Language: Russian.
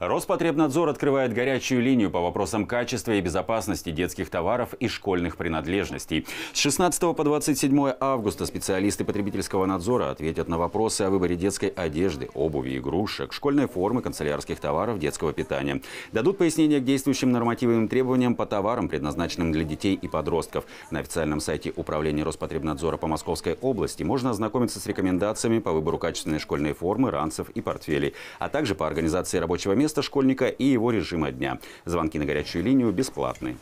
Роспотребнадзор открывает горячую линию по вопросам качества и безопасности детских товаров и школьных принадлежностей. С 16 по 27 августа специалисты потребительского надзора ответят на вопросы о выборе детской одежды, обуви, игрушек, школьной формы, канцелярских товаров, детского питания. Дадут пояснения к действующим нормативным требованиям по товарам, предназначенным для детей и подростков. На официальном сайте Управления Роспотребнадзора по Московской области можно ознакомиться с рекомендациями по выбору качественной школьной формы, ранцев и портфелей, а также по организации рабочего места места школьника и его режима дня. Звонки на горячую линию бесплатны.